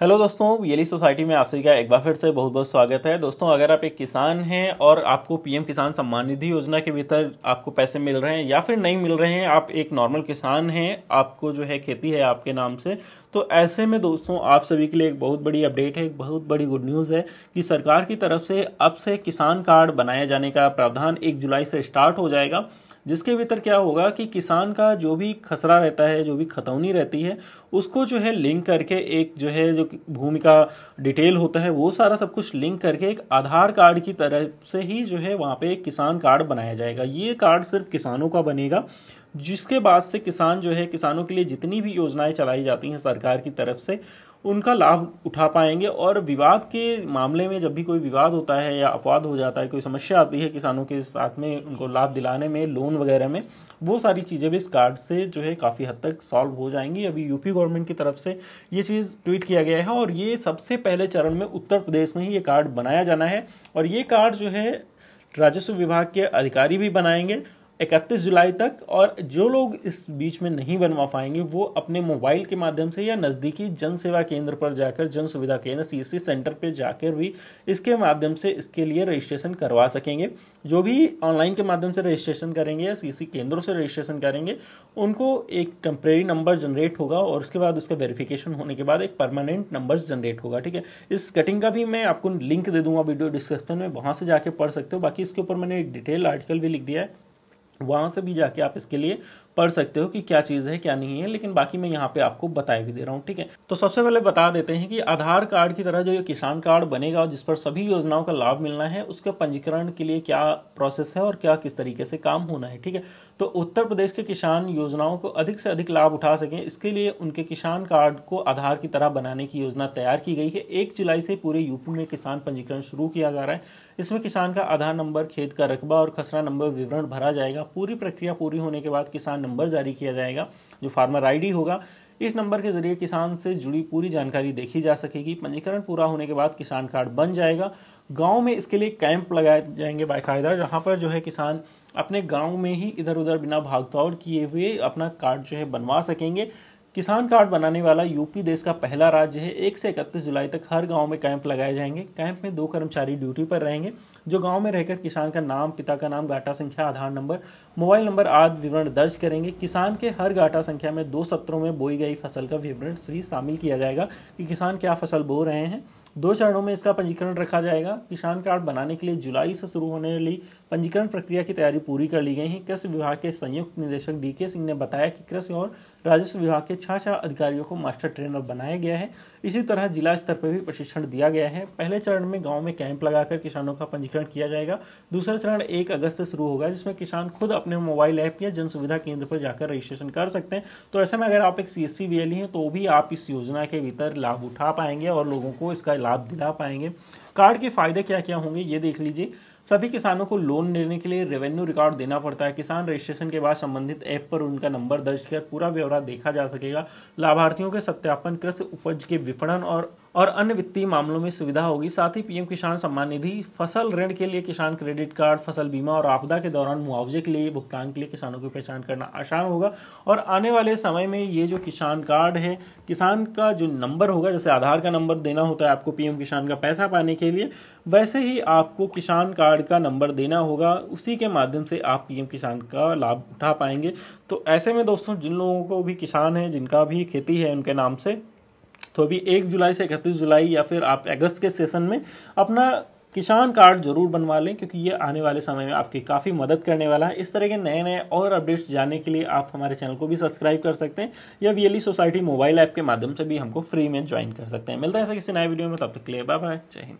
hello दोस्तों येली society e में आप सभी का एक बार फिर से बहुत बहुत स्वागत है दोस्तों अगर आप एक किसान हैं और आपको पीएम किसान सम्मान निधि योजना के भीतर आपको पैसे मिल रहे हैं या फिर नहीं मिल रहे हैं आप एक नॉर्मल किसान हैं आपको जो है खेती है आपके नाम से तो ऐसे में दोस्तों आप सभी के लिए एक बहुत बड़ी अपडेट है एक बहुत बड़ी गुड न्यूज़ है कि सरकार की तरफ से अब से किसान कार्ड बनाए जाने का प्रावधान एक जुलाई से स्टार्ट हो जाएगा जिसके भीतर क्या होगा कि किसान का जो भी खसरा रहता है जो भी खतौनी रहती है उसको जो है लिंक करके एक जो है जो भूमि का डिटेल होता है वो सारा सब कुछ लिंक करके एक आधार कार्ड की तरफ से ही जो है वहाँ पे एक किसान कार्ड बनाया जाएगा ये कार्ड सिर्फ किसानों का बनेगा जिसके बाद से किसान जो है किसानों के लिए जितनी भी योजनाएं चलाई जाती हैं सरकार की तरफ से उनका लाभ उठा पाएंगे और विवाद के मामले में जब भी कोई विवाद होता है या अपवाद हो जाता है कोई समस्या आती है किसानों के साथ में उनको लाभ दिलाने में लोन वगैरह में वो सारी चीज़ें भी इस कार्ड से जो है काफ़ी हद तक सॉल्व हो जाएंगी अभी यूपी गवर्नमेंट की तरफ से ये चीज़ ट्वीट किया गया है और ये सबसे पहले चरण में उत्तर प्रदेश में ही ये कार्ड बनाया जाना है और ये कार्ड जो है राजस्व विभाग के अधिकारी भी बनाएंगे इकतीस जुलाई तक और जो लोग इस बीच में नहीं बनवा पाएंगे वो अपने मोबाइल के माध्यम से या नज़दीकी जन सेवा केंद्र पर जाकर जन सुविधा केंद्र सी सेंटर पर जाकर भी इसके माध्यम से इसके लिए रजिस्ट्रेशन करवा सकेंगे जो भी ऑनलाइन के माध्यम से रजिस्ट्रेशन करेंगे या सी केंद्रों से रजिस्ट्रेशन करेंगे उनको एक टेम्प्रेरी नंबर जनरेट होगा और उसके बाद उसका वेरिफिकेशन होने के बाद एक परमानेंट नंबर जनरेट होगा ठीक है इस कटिंग का भी मैं आपको लिंक दे दूंगा वीडियो डिस्क्रिप्शन में वहाँ से जाके पढ़ सकते हो बाकी इसके ऊपर मैंने डिटेल आर्टिकल भी लिख दिया है वहां से भी जाके आप इसके लिए पढ़ सकते हो कि क्या चीज़ है क्या नहीं है लेकिन बाकी मैं यहाँ पे आपको बताए भी दे रहा हूँ ठीक है तो सबसे पहले बता देते हैं कि आधार कार्ड की तरह जो ये किसान कार्ड बनेगा और जिस पर सभी योजनाओं का लाभ मिलना है उसके पंजीकरण के लिए क्या प्रोसेस है और क्या किस तरीके से काम होना है ठीक है तो उत्तर प्रदेश के किसान योजनाओं को अधिक से अधिक लाभ उठा सकें इसके लिए उनके किसान कार्ड को आधार की तरह बनाने की योजना तैयार की गई है एक जुलाई से पूरे यूपी में किसान पंजीकरण शुरू किया जा रहा है इसमें किसान का आधार नंबर खेत का रकबा और खसरा नंबर विवरण भरा जाएगा पूरी प्रक्रिया पूरी होने के बाद किसान नंबर जारी किया जाएगा जो फार्मर आईडी होगा इस नंबर के जरिए किसान से जुड़ी पूरी जानकारी देखी जा सकेगी पंजीकरण पूरा होने के बाद किसान कार्ड बन जाएगा गांव में इसके लिए कैंप लगाए जाएंगे बाकायदा जहां पर जो है किसान अपने गांव में ही इधर उधर बिना भागदौड़ किए हुए अपना कार्ड जो है बनवा सकेंगे किसान कार्ड बनाने वाला यूपी देश का पहला राज्य है एक से इकतीस जुलाई तक हर गांव में कैंप लगाए जाएंगे कैंप में दो कर्मचारी ड्यूटी पर रहेंगे जो गांव में रहकर किसान का नाम पिता का नाम घाटा संख्या आधार नंबर मोबाइल नंबर आदि विवरण दर्ज करेंगे किसान के हर घाटा संख्या में दो सत्रों में बोई गई फसल का विवरण भी शामिल किया जाएगा कि किसान क्या फसल बो रहे हैं दो चरणों में इसका पंजीकरण रखा जाएगा किसान कार्ड बनाने के लिए जुलाई से शुरू होने वाली पंजीकरण प्रक्रिया की तैयारी पूरी कर ली गई है कृषि विभाग के संयुक्त निदेशक डी के सिंह ने बताया कि कृषि और राजस्व विभाग के छः छह अधिकारियों को मास्टर ट्रेनर बनाया गया है इसी तरह जिला स्तर पर भी प्रशिक्षण दिया गया है पहले चरण में गाँव में कैंप लगाकर किसानों का पंजीकरण किया जाएगा दूसरा चरण एक अगस्त से शुरू होगा जिसमें किसान खुद अपने मोबाइल ऐप या जन सुविधा केंद्र पर जाकर रजिस्ट्रेशन कर सकते हैं तो ऐसे में अगर आप एक सी एस हैं तो भी आप इस योजना के भीतर लाभ उठा पाएंगे और लोगों को इसका लाभ दिला पाएंगे कार्ड के फायदे क्या क्या होंगे ये देख लीजिए सभी किसानों को लोन लेने के लिए रेवेन्यू रिकॉर्ड देना पड़ता है किसान रजिस्ट्रेशन के बाद संबंधित ऐप पर उनका नंबर दर्ज कर पूरा ब्यौरा देखा जा सकेगा लाभार्थियों के सत्यापन कृषि उपज के विपणन और और अन्य वित्तीय मामलों में सुविधा होगी साथ ही पीएम किसान सम्मान निधि फसल ऋण के लिए किसान क्रेडिट कार्ड फसल बीमा और आपदा के दौरान मुआवजे के लिए भुगतान के लिए किसानों की पहचान करना आसान होगा और आने वाले समय में ये जो किसान कार्ड है किसान का जो नंबर होगा जैसे आधार का नंबर देना होता है आपको पीएम किसान का पैसा पाने के लिए वैसे ही आपको किसान कार्ड कार्ड का नंबर देना होगा उसी के माध्यम से आप पीएम किसान का लाभ उठा पाएंगे तो ऐसे में दोस्तों जिन लोगों को भी किसान हैं जिनका भी खेती है उनके नाम से तो अभी एक जुलाई से इकतीस जुलाई या फिर आप अगस्त के सेशन में अपना किसान कार्ड जरूर बनवा लें क्योंकि ये आने वाले समय में आपकी काफ़ी मदद करने वाला है इस तरह के नए नए और अपडेट्स जानने के लिए आप हमारे चैनल को भी सब्सक्राइब कर सकते हैं या VLE society e mobile app के माध्यम से भी हमको फ्री में ज्वाइन कर सकते हैं मिलता है ऐसे किसी नए वीडियो में तब तक के लिए बाय बाय जय हिंद